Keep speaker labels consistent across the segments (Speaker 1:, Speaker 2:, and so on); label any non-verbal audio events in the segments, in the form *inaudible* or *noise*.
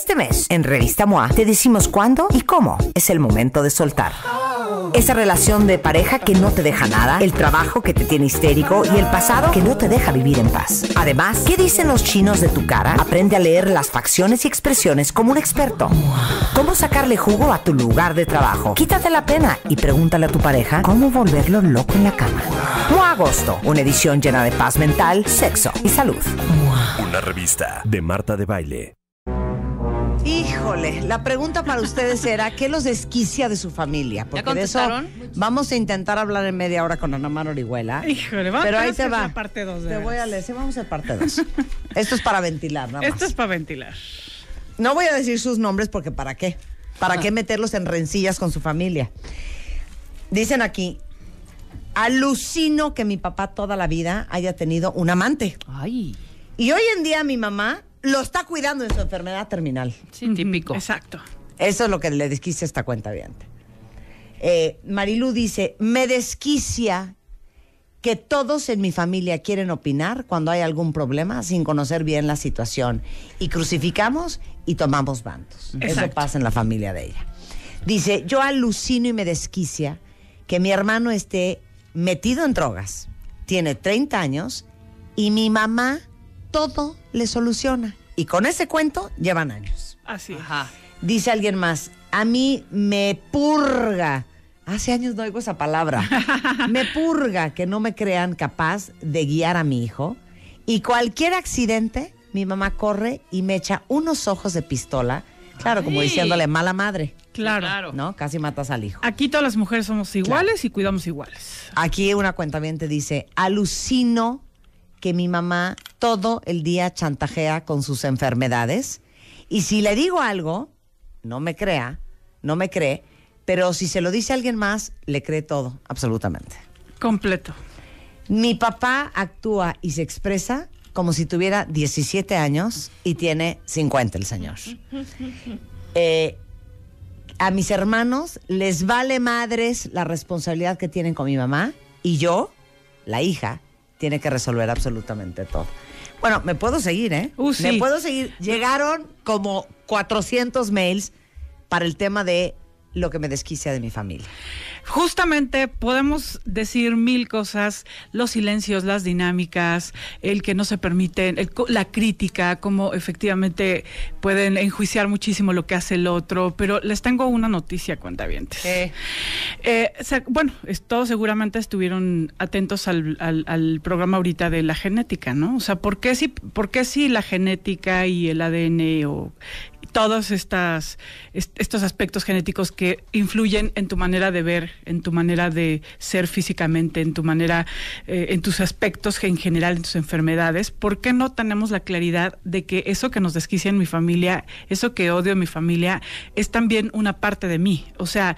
Speaker 1: Este mes, en Revista MOA, te decimos cuándo y cómo es el momento de soltar. Esa relación de pareja que no te deja nada, el trabajo que te tiene histérico y el pasado que no te deja vivir en paz. Además, ¿qué dicen los chinos de tu cara? Aprende a leer las facciones y expresiones como un experto. ¿Cómo sacarle jugo a tu lugar de trabajo? Quítate la pena y pregúntale a tu pareja cómo volverlo loco en la cama. MOA Agosto, una edición llena de paz mental, sexo y salud. Una revista de Marta de Baile. Híjole, la pregunta para ustedes era, ¿qué los desquicia de su familia? Porque De eso vamos a intentar hablar en media hora con Ana Mar Orihuela. Híjole, vamos pero ahí va. parte 2. Te voy a leer, sí, vamos a hacer parte 2. Esto es para ventilar, nada más. Esto es para ventilar. No voy a decir sus nombres porque ¿para qué? ¿Para qué meterlos en rencillas con su familia? Dicen aquí, alucino que mi papá toda la vida haya tenido un amante. Ay. Y hoy en día mi mamá lo está cuidando en su enfermedad terminal. Sí, típico. Exacto. Eso es lo que le desquicia esta cuenta viente. Eh, Marilu dice, me desquicia que todos en mi familia quieren opinar cuando hay algún problema sin conocer bien la situación y crucificamos y tomamos bandos. Eso pasa en la familia de ella. Dice, yo alucino y me desquicia que mi hermano esté metido en drogas, tiene 30 años y mi mamá todo le soluciona. Y con ese cuento llevan años. Así. Dice alguien más, a mí me purga. Hace años no oigo esa palabra. *laughs* me purga que no me crean capaz de guiar a mi hijo. Y cualquier accidente, mi mamá corre y me echa unos ojos de pistola. Claro, como diciéndole mala madre. Claro. ¿No? Casi matas al
Speaker 2: hijo. Aquí todas las mujeres somos iguales y cuidamos iguales.
Speaker 1: Aquí una cuenta bien te dice, alucino que mi mamá todo el día chantajea con sus enfermedades. Y si le digo algo, no me crea, no me cree, pero si se lo dice alguien más, le cree todo, absolutamente. Completo. Mi papá actúa y se expresa como si tuviera 17 años y tiene 50 el señor. *laughs* Eh, a mis hermanos les vale madres la responsabilidad que tienen con mi mamá y yo, la hija, tiene que resolver absolutamente todo. Bueno, me puedo seguir, ¿eh? Uh, me puedo seguir. Llegaron como 400 mails para el tema de lo que me desquicia de mi familia. Justamente podemos decir mil cosas, los silencios,
Speaker 2: las dinámicas, el que no se permiten, la crítica, cómo efectivamente pueden enjuiciar muchísimo lo que hace el otro, pero les tengo una noticia, cuenta bien Eh, bueno, todos seguramente estuvieron atentos al, programa ahorita de la genética, ¿no? O sea, ¿por qué si, por qué si la genética y el ADN o todos estas, estos aspectos genéticos que influyen en tu manera de ver en tu manera de ser físicamente, en tu manera, eh, en tus aspectos en general, en tus enfermedades, ¿por qué no tenemos la claridad de que eso que nos desquicia en mi familia, eso que odio en mi familia, es también una parte de mí? O sea,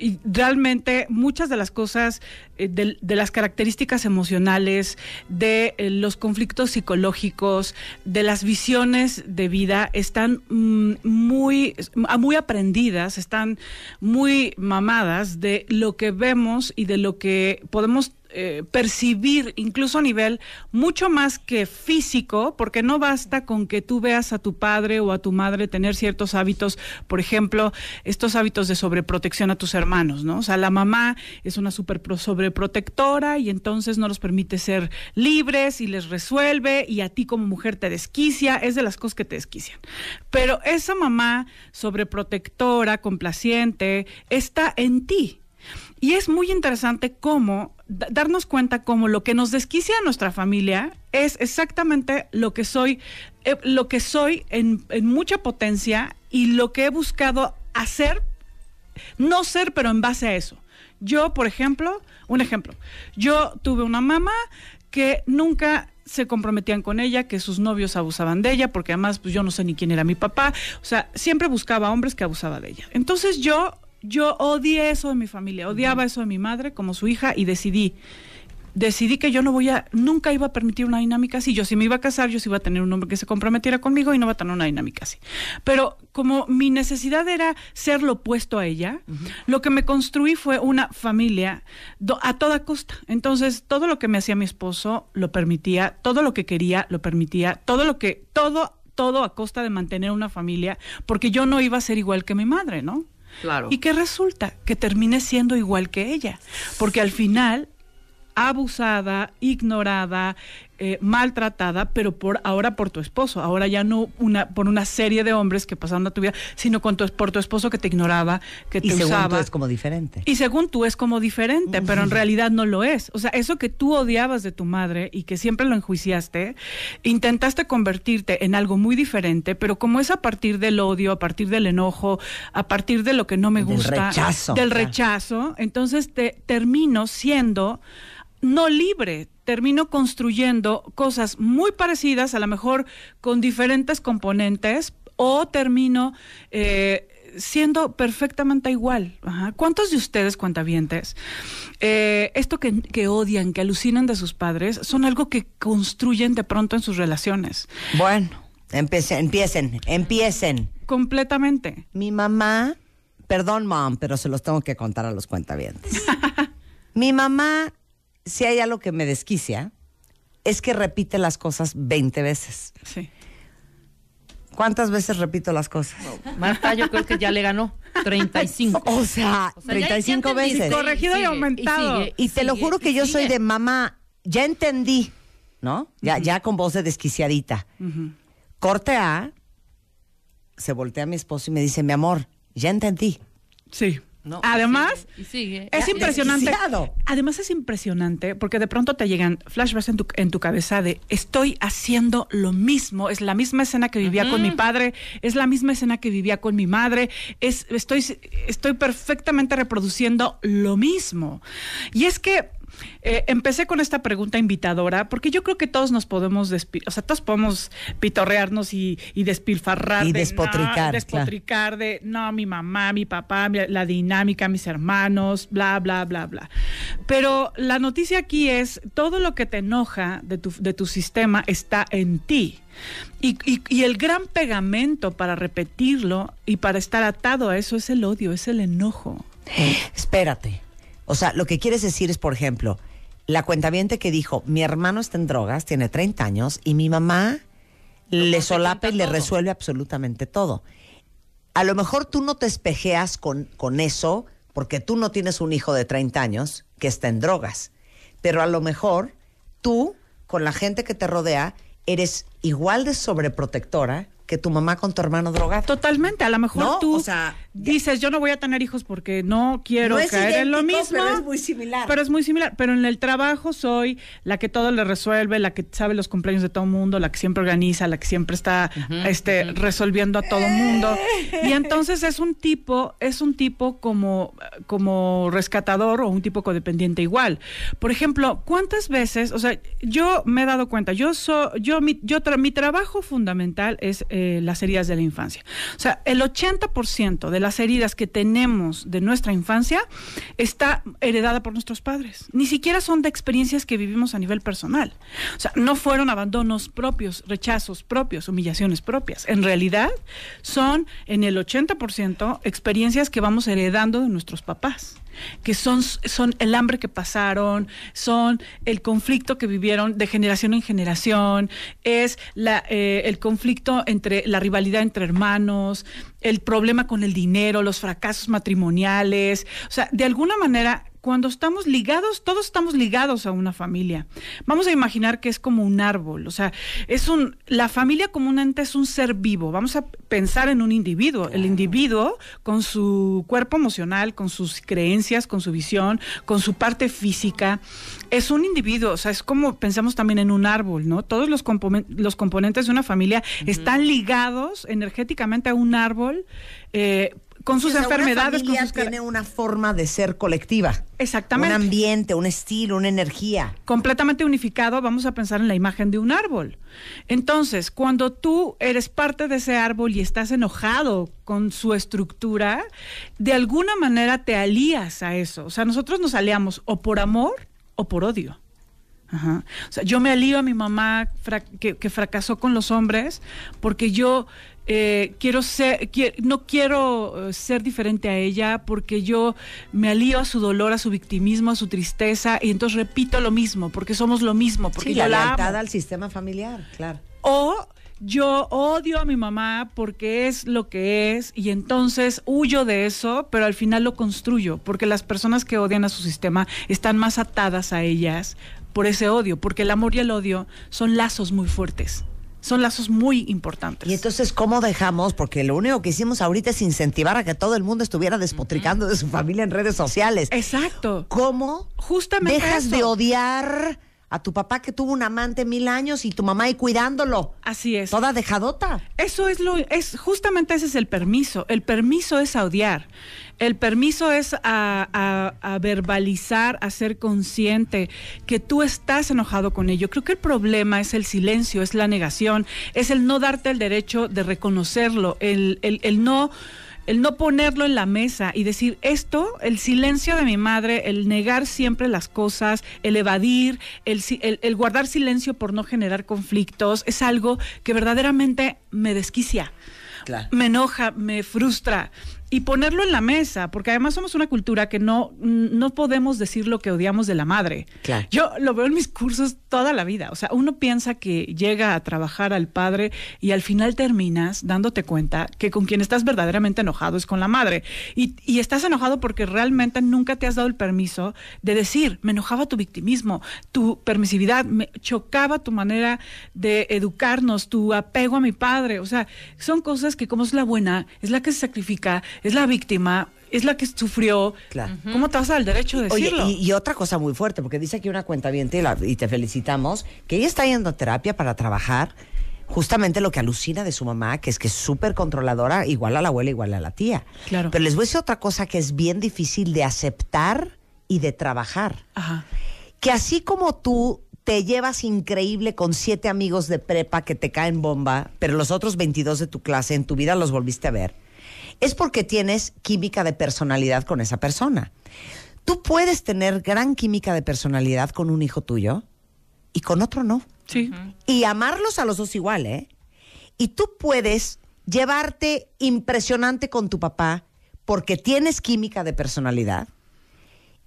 Speaker 2: y realmente muchas de las cosas, eh, de, las características emocionales, de eh, los conflictos psicológicos, de las visiones de vida, están mm, muy, ah, muy aprendidas, están muy mamadas de lo que vemos y de lo que podemos eh, percibir, incluso a nivel mucho más que físico, porque no basta con que tú veas a tu padre o a tu madre tener ciertos hábitos, por ejemplo, estos hábitos de sobreprotección a tus hermanos, ¿no? O sea, la mamá es una super sobreprotectora y entonces no los permite ser libres y les resuelve y a ti como mujer te desquicia, es de las cosas que te desquician. Pero esa mamá sobreprotectora, complaciente, está en ti y es muy interesante cómo darnos cuenta cómo lo que nos desquicia a nuestra familia es exactamente lo que soy, eh, lo que soy en, mucha potencia y lo que he buscado hacer, no ser, pero en base a eso. Yo, por ejemplo, un ejemplo, yo tuve una mamá que nunca se comprometían con ella, que sus novios abusaban de ella, porque además pues yo no sé ni quién era mi papá, o sea, siempre buscaba hombres que abusaban de ella. Entonces yo yo odié eso de mi familia, odiaba eso de mi madre como su hija y decidí decidí que yo no voy a, nunca iba a permitir una dinámica así. Yo si me iba a casar, yo si iba a tener un hombre que se comprometiera conmigo y no va a tener una dinámica así. Pero como mi necesidad era ser lo opuesto a ella, lo que me construí fue una familia a toda costa. Entonces, todo lo que me hacía mi esposo lo permitía, todo lo que quería lo permitía, todo lo que, todo, todo a costa de mantener una familia, porque yo no iba a ser igual que mi madre, ¿no? Claro. ¿Y qué resulta? Que termine siendo igual que ella, porque al final abusada, ignorada, eh, maltratada, pero por ahora por tu esposo, ahora ya no una por una serie de hombres que pasaron a tu vida, sino con por tu esposo que te ignoraba, que te y usaba. tú es
Speaker 1: como diferente.
Speaker 2: Y según tú es como diferente, pero en realidad no lo es. O sea, eso que tú odiabas de tu madre y que siempre lo enjuiciaste, intentaste convertirte en algo muy diferente, pero como es a partir del odio, a partir del enojo, a partir de lo que no me gusta, del rechazo, del rechazo, entonces te termino siendo no libre, termino construyendo cosas muy parecidas, a lo mejor con diferentes componentes, o termino eh, siendo perfectamente igual. ¿Cuántos de ustedes, cuentavientes, eh, esto que, odian, que alucinan de sus padres, son
Speaker 1: algo que construyen de pronto en sus relaciones? Bueno, empiecen empiecen, empiecen. Completamente. Mi mamá, perdón, mom, pero se los tengo que contar a los cuentavientes. *laughs* Mi mamá si hay algo que me desquicia, es que repite las cosas 20 veces. Sí. ¿Cuántas veces repito las cosas? Más Marta, yo creo que ya le ganó 35. O sea, o sea 35 veces. Corregido y, aumentado. Y, te lo juro que yo soy de mamá, ya entendí, ¿no? Ya, con voz de desquiciadita. Corte A, se voltea a mi esposo y me dice, mi amor, ya entendí. Sí
Speaker 2: además, es impresionante. Además es impresionante porque de pronto te llegan flashbacks en tu, en tu cabeza de estoy haciendo lo mismo, es la misma escena que vivía con mi padre, es la misma escena que vivía con mi madre, es, estoy, estoy perfectamente reproduciendo lo mismo. Y es que eh, empecé con esta pregunta invitadora, porque yo creo que todos nos podemos, o sea, todos podemos pitorrearnos y, despilfarrar. Y de, despotricar. despotricar de, no, mi mamá, mi papá, la dinámica, mis hermanos, bla, bla, bla, bla. Pero la noticia aquí es, todo lo que te enoja de tu, sistema está en ti. y, el gran pegamento para repetirlo y para estar atado a eso es el odio, es el enojo. *gasps*
Speaker 1: Espérate, o sea, lo que quieres decir es, por ejemplo, la cuentaviente que dijo, mi hermano está en drogas, tiene 30 años, y mi mamá le solapa y le resuelve absolutamente todo. A lo mejor tú no te espejeas con, con eso, porque tú no tienes un hijo de 30 años que está en drogas, pero a lo mejor tú, con la gente que te rodea, eres igual de sobreprotectora que tu mamá con tu hermano drogado. Totalmente, a lo mejor tú
Speaker 2: dices, yo no voy a tener hijos porque no quiero caer en lo mismo. Pero es muy similar. Pero es muy similar, pero en el trabajo soy la que todo le resuelve, la que sabe los cumpleaños de todo el mundo, la que siempre organiza, la que siempre está este, resolviendo a todo el mundo. Eh. Y entonces es un tipo, es un tipo como, como rescatador o un tipo codependiente igual. Por ejemplo, ¿cuántas veces, o sea, yo me he dado cuenta, yo soy, yo mi, yo mi trabajo fundamental es eh, eh, las heridas de la infancia. O sea, el 80% de las heridas que tenemos de nuestra infancia está heredada por nuestros padres. Ni siquiera son de experiencias que vivimos a nivel personal. O sea, no fueron abandonos propios, rechazos propios, humillaciones propias. En realidad, son en el 80% experiencias que vamos heredando de nuestros papás que son, son el hambre que pasaron, son el conflicto que vivieron de generación en generación, es la, eh, el conflicto entre la rivalidad entre hermanos, el problema con el dinero, los fracasos matrimoniales. O sea, de alguna manera cuando estamos ligados, todos estamos ligados a una familia. Vamos a imaginar que es como un árbol, o sea, es un la familia como un ente es un ser vivo. Vamos a pensar en un individuo, el individuo con su cuerpo emocional, con sus creencias, con su visión, con su parte física, es un individuo, o sea, es como pensamos también en un árbol, ¿no? Todos los los componentes de una familia están ligados
Speaker 1: energéticamente a un árbol eh, con sus enfermedades. con sus... tiene una forma de ser colectiva. Exactamente. Un ambiente, un estilo, una energía. Completamente unificado, vamos
Speaker 2: a pensar en la imagen de un árbol. Entonces, cuando tú eres parte de ese árbol y estás enojado con su estructura, de alguna manera te alías a eso. O sea, nosotros nos aliamos o por amor o por odio. O sea, yo me alío a mi mamá que, fracasó con los hombres porque yo eh, quiero ser, no quiero eh, ser diferente a ella porque yo me alío a su dolor, a su victimismo, a su tristeza y entonces repito lo mismo porque somos lo mismo. Porque sí, al
Speaker 1: sistema familiar, claro.
Speaker 2: O yo odio a mi mamá porque es lo que es y entonces huyo de eso, pero al final lo construyo, porque las personas que odian a su sistema están más atadas a ellas, por ese odio, porque el amor y
Speaker 1: el odio son lazos muy fuertes. Son lazos muy importantes. Y entonces, ¿cómo dejamos? Porque lo único que hicimos ahorita es incentivar a que todo el mundo estuviera despotricando de su familia en redes sociales. Exacto. ¿Cómo? Justamente. Dejas de odiar a tu papá que tuvo un amante mil años y tu mamá ahí cuidándolo. Así es. Toda dejadota. Eso es lo es
Speaker 2: justamente ese es el permiso. El permiso es odiar. El permiso es a, verbalizar, a ser consciente que tú estás enojado con ello. Creo que el problema es el silencio, es la negación, es el no darte el derecho de reconocerlo, el, el, el no el no ponerlo en la mesa y decir esto, el silencio de mi madre, el negar siempre las cosas, el evadir, el, el, guardar silencio por no generar conflictos, es algo que verdaderamente me desquicia. me enoja, me frustra, y ponerlo en la mesa, porque además somos una cultura que no, no podemos decir lo que odiamos de la madre. Yo lo veo en mis cursos toda la vida. O sea, uno piensa que llega a trabajar al padre y al final terminas dándote cuenta que con quien estás verdaderamente enojado es con la madre. Y, y estás enojado porque realmente nunca te has dado el permiso de decir, me enojaba tu victimismo, tu permisividad, me chocaba tu manera de educarnos, tu apego a mi padre. O sea, son cosas que como es la buena, es la que se sacrifica, es la víctima, es la que sufrió. Claro. ¿Cómo te vas al derecho de decirlo? Oye, y,
Speaker 1: otra cosa muy fuerte, porque dice aquí una cuenta bien, y te felicitamos, que ella está yendo a terapia para trabajar justamente lo que alucina de su mamá, que es que es súper controladora, igual a la abuela, igual a la tía. Claro. Pero les voy a decir otra cosa que es bien difícil de aceptar y de trabajar. Que así como tú te llevas increíble con siete amigos de prepa que te caen bomba, pero los otros 22 de tu clase en tu vida los volviste a ver es porque tienes química de personalidad con esa persona. Tú puedes tener gran química de personalidad con un hijo tuyo y con otro no. Sí. Y amarlos a los dos igual, ¿eh? Y tú puedes llevarte impresionante con tu papá porque tienes química de personalidad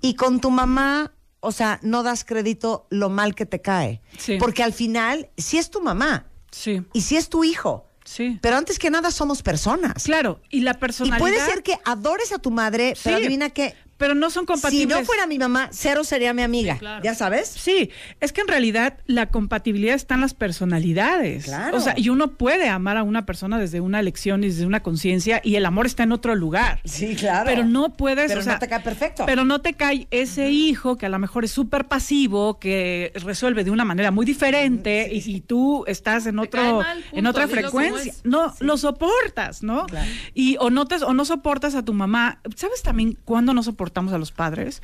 Speaker 1: y con tu mamá, o sea, no das crédito lo mal que te cae. Sí. Porque al final, si es tu mamá sí. y si es tu hijo, Sí. Pero antes que nada somos personas. Claro, y la personalidad. Y puede ser que adores a tu madre, pero adivina que pero no son compatibles. Si no fuera mi mamá, cero sería mi amiga. ¿Ya sabes? Sí, es que en realidad la
Speaker 2: compatibilidad está en las personalidades. Claro. O sea, y uno puede amar a una persona desde una elección y desde una conciencia y el amor está en otro lugar. Sí, claro. Pero no puedes. Pero no te cae
Speaker 1: perfecto. Pero
Speaker 2: no te cae ese hijo que a lo mejor es súper pasivo, que resuelve de una manera muy diferente y, tú estás en, otro, en otra frecuencia. No, lo soportas, ¿no? Claro. Y o no, o no soportas a tu mamá. ¿Sabes también cuándo no soportas? a los padres,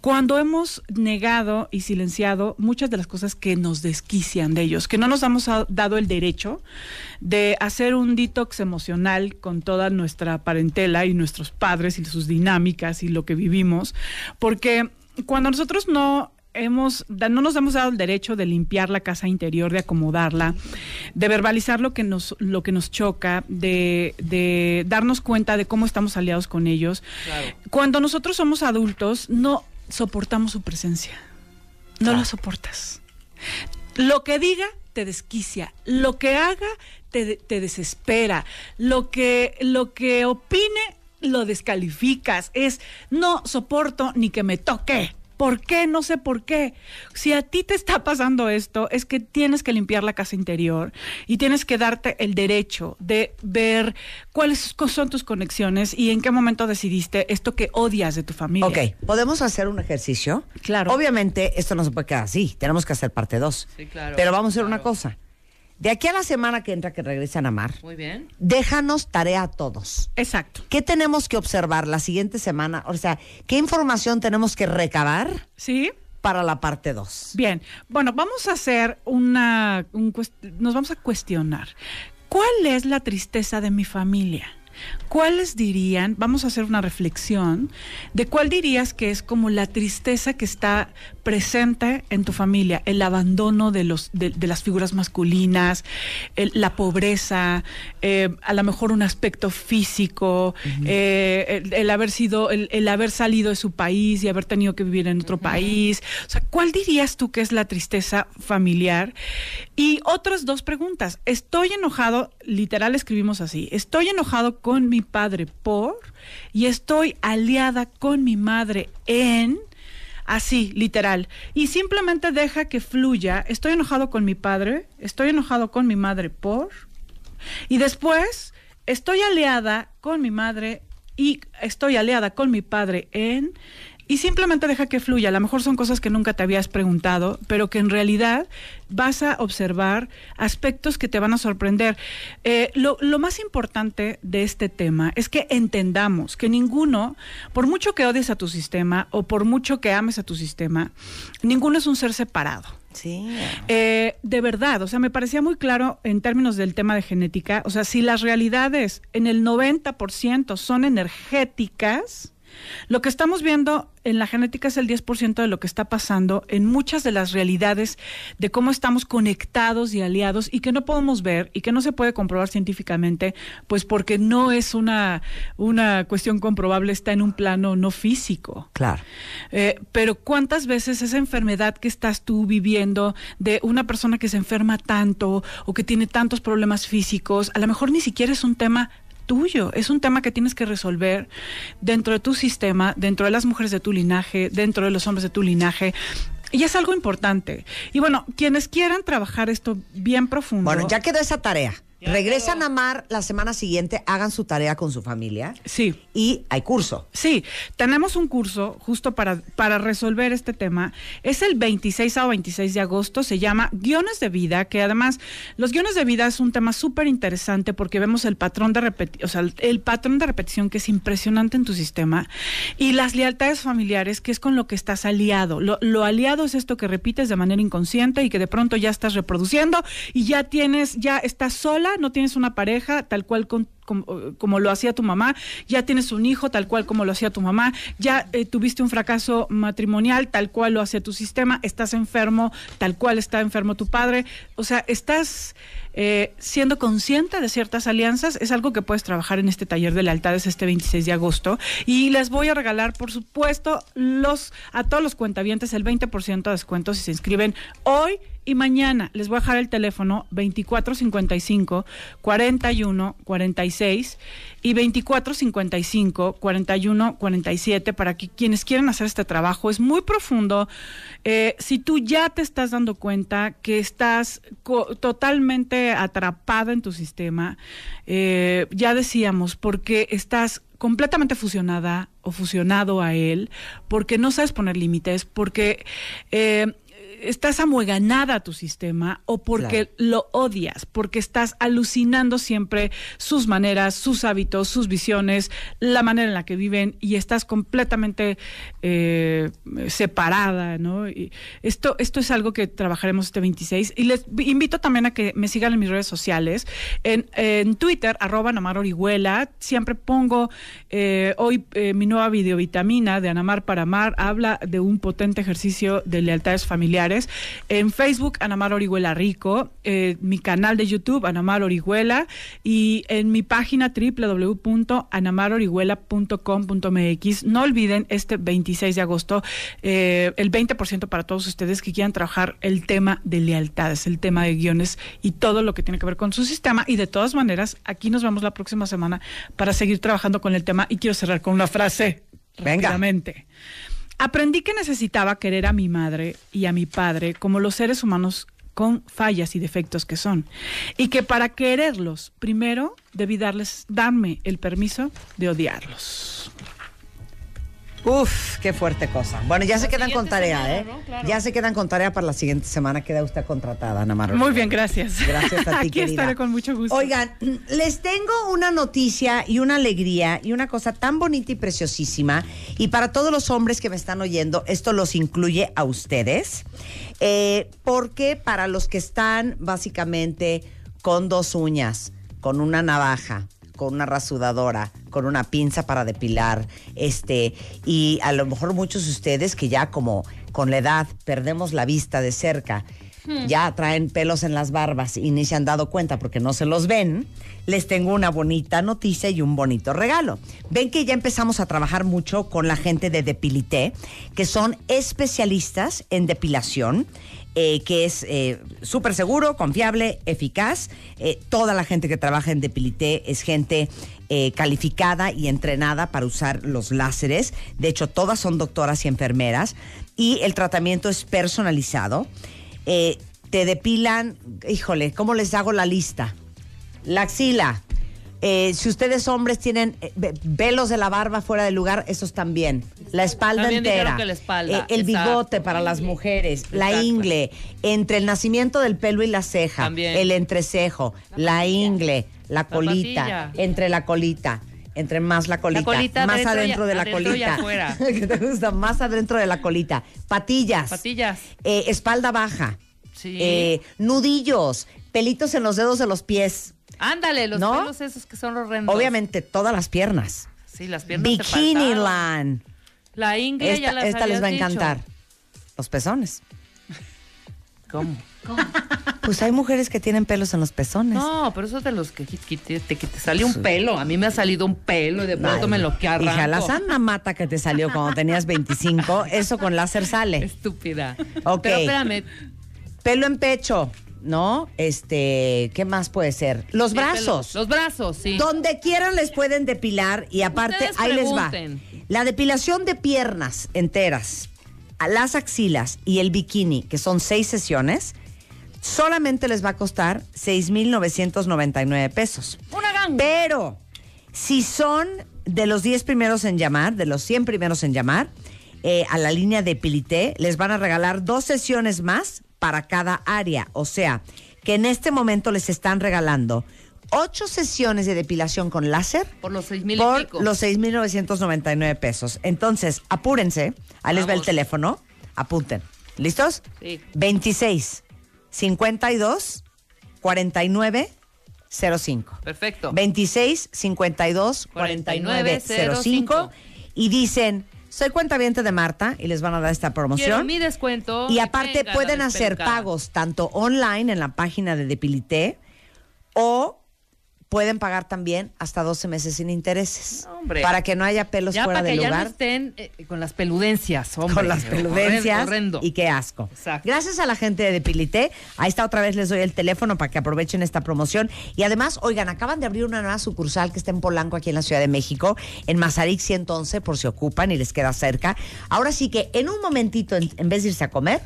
Speaker 2: cuando hemos negado y silenciado muchas de las cosas que nos desquician de ellos, que no nos hemos dado el derecho de hacer un detox emocional con toda nuestra parentela y nuestros padres y sus dinámicas y lo que vivimos, porque cuando nosotros no hemos, no nos hemos dado el derecho de limpiar la casa interior, de acomodarla, de verbalizar lo que nos, lo que nos choca, de, darnos cuenta de cómo estamos aliados con ellos. Cuando nosotros somos adultos, no soportamos su presencia. No ah. lo soportas. Lo que diga te desquicia, lo que haga te, te desespera, lo que, lo que opine lo descalificas, es no soporto ni que me toque. ¿Por qué? No sé por qué. Si a ti te está pasando esto, es que tienes que limpiar la casa interior y tienes que darte el derecho de ver cuáles son tus conexiones y en qué momento decidiste esto que odias de tu familia. Ok,
Speaker 1: ¿podemos hacer un ejercicio? Claro. Obviamente, esto no se puede quedar así. Tenemos que hacer parte dos. Sí, claro. Pero vamos a hacer una cosa. De aquí a la semana que entra que regresan a mar. Muy bien. Déjanos tarea a todos. Exacto. ¿Qué tenemos que observar la siguiente semana? O sea, ¿qué información tenemos que recabar? Sí. Para la parte 2. Bien. Bueno, vamos a hacer
Speaker 2: una. nos vamos a cuestionar. ¿Cuál es la tristeza de mi familia? ¿Cuáles dirían, vamos a hacer una reflexión, de cuál dirías que es como la tristeza que está presente en tu familia, el abandono de, los, de, las figuras masculinas, la pobreza, eh, a lo mejor un aspecto físico, eh, el, haber sido, el, haber salido de su país y haber tenido que vivir en otro país. O sea, ¿cuál dirías tú que es la tristeza familiar? Y otras dos preguntas. Estoy enojado, literal escribimos así, estoy enojado con mi padre por y estoy aliada con mi madre en así, literal. Y simplemente deja que fluya. Estoy enojado con mi padre, estoy enojado con mi madre por. Y después, estoy aliada con mi madre y estoy aliada con mi padre en y simplemente deja que fluya. A lo mejor son cosas que nunca te habías preguntado, pero que en realidad vas a observar aspectos que te van a sorprender. Eh, lo, más importante de este tema es que entendamos que ninguno, por mucho que odies a tu sistema o por mucho que ames a tu sistema, ninguno es un ser separado. Sí. Eh, de verdad, o sea, me parecía muy claro en términos del tema de genética, o sea, si las realidades en el 90% son energéticas, lo que estamos viendo en la genética es el 10% de lo que está pasando en muchas de las realidades de cómo estamos conectados y aliados y que no podemos ver y que no se puede comprobar científicamente, pues porque no es una, una cuestión comprobable, está en un plano no físico. Claro. Eh, pero cuántas veces esa enfermedad que estás tú viviendo de una persona que se enferma tanto o que tiene tantos problemas físicos, a lo mejor ni siquiera es un tema tuyo, es un tema que tienes que resolver dentro de tu sistema, dentro de las mujeres de tu linaje, dentro de los hombres de tu linaje. Y es algo importante. Y bueno, quienes quieran
Speaker 1: trabajar esto bien profundo. Bueno, ya quedó esa tarea. Regresan a Mar la semana siguiente, hagan su tarea con su familia. Sí. Y hay curso. Sí, tenemos un curso
Speaker 2: justo para, para resolver este tema. Es el 26 a 26 de agosto, se llama Guiones de Vida, que además los guiones de vida es un tema súper interesante porque vemos el patrón de repetición, o sea, el, patrón de repetición que es impresionante en tu sistema y las lealtades familiares, que es con lo que estás aliado. Lo, lo aliado es esto que repites de manera inconsciente y que de pronto ya estás reproduciendo y ya tienes, ya estás sola no tienes una pareja tal cual eh, como, lo hacía tu mamá, ya tienes un hijo tal cual como lo hacía tu mamá, ya eh, tuviste un fracaso matrimonial tal cual lo hacía tu sistema, estás enfermo tal cual está enfermo tu padre, o sea, estás eh, siendo consciente de ciertas alianzas, es algo que puedes trabajar en este taller de lealtades este 26 de agosto y les voy a regalar, por supuesto, los a todos los cuentavientes el 20% de descuento si se inscriben hoy y mañana les voy a dejar el teléfono 2455 4146 y 2455 41 47 para que quienes quieren hacer este trabajo es muy profundo. Eh, si tú ya te estás dando cuenta que estás totalmente atrapada en tu sistema, eh, ya decíamos, porque estás completamente fusionada o fusionado a él, porque no sabes poner límites, porque eh, estás amueganada a tu sistema o porque lo odias, porque estás alucinando siempre sus maneras, sus hábitos, sus visiones, la manera en la que viven y estás completamente eh, separada, ¿no? Y esto, esto es algo que trabajaremos este 26 y les invito también a que me sigan en mis redes sociales, en, en Twitter, arroba Orihuela, siempre pongo eh, hoy eh, mi nueva videovitamina de Anamar para Amar, habla de un potente ejercicio de lealtades familiares en Facebook, Anamar Orihuela Rico, eh, mi canal de YouTube, Anamar Orihuela, y en mi página www.anamarorihuela.com.mx. No olviden este 26 de agosto eh, el 20% para todos ustedes que quieran trabajar el tema de lealtades, el tema de guiones y todo lo que tiene que ver con su sistema. Y de todas maneras, aquí nos vemos la próxima semana para seguir trabajando con el tema y quiero cerrar con una frase Venga. rápidamente. Aprendí que necesitaba querer a mi madre y a mi padre como los seres humanos con fallas y defectos que son. Y que para quererlos, primero debí darles,
Speaker 1: darme el permiso de odiarlos. Uf, qué fuerte cosa. Bueno, ya se quedan con tarea, ¿eh? Ya se quedan con tarea para la siguiente semana. Queda usted contratada, Ana María. Muy
Speaker 2: bien, gracias. Gracias a *laughs* ti, Aquí estaré
Speaker 1: con mucho gusto. Oigan, les tengo una noticia y una alegría y una cosa tan bonita y preciosísima. Y para todos los hombres que me están oyendo, esto los incluye a ustedes. Eh, porque para los que están básicamente con dos uñas, con una navaja, con una rasudadora, con una pinza para depilar, este, y a lo mejor muchos de ustedes que ya como con la edad perdemos la vista de cerca, hmm. ya traen pelos en las barbas y ni se han dado cuenta porque no se los ven, les tengo una bonita noticia y un bonito regalo. Ven que ya empezamos a trabajar mucho con la gente de Depilité, que son especialistas en depilación eh, que es eh, súper seguro, confiable, eficaz. Eh, toda la gente que trabaja en Depilité es gente calificada y entrenada para usar los láseres. De hecho, todas son doctoras y enfermeras. Y el tratamiento es personalizado. te depilan, híjole, ¿cómo les hago la lista? La axila, eh, si ustedes hombres tienen eh, velos de la barba fuera del lugar, esos también. La espalda entera. Eh, el bigote para las mujeres, la ingle, entre el nacimiento del pelo y la ceja, también. el entrecejo, la, ingle, la colita, entre la colita entre más la colita, más adentro, de la colita, *laughs* te gusta más adentro de la colita, patillas, patillas, espalda baja, sí. nudillos, pelitos en los dedos de los pies, Ándale, los pelos esos que son horrendos. Obviamente, todas las piernas. Sí, las piernas. Bikini Land. La ingle esta, ya las les va a encantar. Los pezones. *laughs* ¿Cómo? Pues hay mujeres que tienen pelos en los pezones. No, pero eso de los que, te, salió un pelo. A mí me ha salido un pelo y de pronto me lo que arranco. Hija, la sana mata que te salió cuando tenías 25, eso con láser sale. *laughs* Estúpida. Ok. Pero espérame. Pelo en pecho. ¿no? Este, ¿qué más puede ser? Los este, brazos. Los brazos, sí. Donde quieran les pueden depilar y aparte ahí les va. La depilación de piernas enteras, a las axilas y el bikini, que son seis sesiones, solamente les va a costar 6.999 pesos. Una ganga. Pero si son de los 10 primeros en llamar, de los 100 primeros en llamar, eh, a la línea de Pilité, les van a regalar dos sesiones más para cada área. O sea, que en este momento les están regalando ocho sesiones de depilación con láser por los seis mil por 6.999 pesos. Entonces, apúrense. Ahí les ve el teléfono. Apunten. ¿Listos? Sí. 26 52 49 05. Perfecto. 26 52 49 05 y dicen soy cuentaviente de Marta y les van a dar esta promoción. mi descuento. Y aparte pueden hacer pagos tanto online en la página de Depilité o pueden pagar también hasta 12 meses sin intereses. Hombre. Para que no haya pelos fuera de lugar. Ya no estén eh, con las peludencias, hombre. Con las peludencias. Y qué asco. Gracias a la gente de Depilité. Ahí está otra vez les doy el teléfono para que aprovechen esta promoción. Y además, oigan, acaban de abrir una nueva sucursal que está en Polanco, aquí en la Ciudad de México, en Mazarixi 111, por si ocupan y les queda cerca. Ahora sí que en un momentito, en, vez de irse a comer,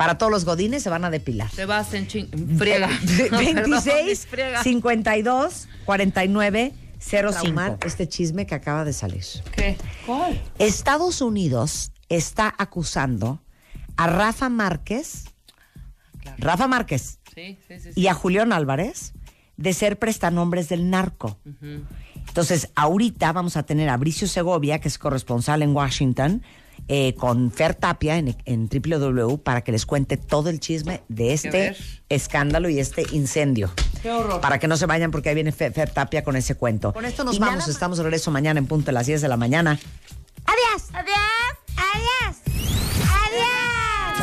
Speaker 1: para todos los godines se van a depilar. Se va a hacer friega. 26 52 49 05. Este chisme que acaba de salir. ¿Qué? ¿Cuál? Estados Unidos está acusando a Rafa Márquez. Rafa Márquez. y a Julián Álvarez de ser prestanombres del narco. Entonces, ahorita vamos a tener a Bricio Segovia, que es corresponsal en Washington, eh, con Fer Tapia en, en, www para que les cuente todo el chisme de este escándalo y este incendio. Para que no se vayan porque ahí viene Fer, Tapia con ese cuento. Con esto nos vamos. Estamos de regreso mañana en punto a las 10 de la mañana. Adiós. Adiós. Adiós.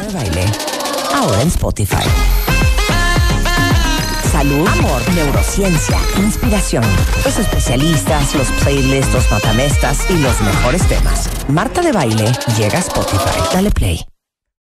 Speaker 1: Adiós. baile. Ahora en Spotify salud, amor, neurociencia, inspiración. Los especialistas, los playlists, los matamestas y los mejores temas. Marta de Baile llega a Spotify. Dale play.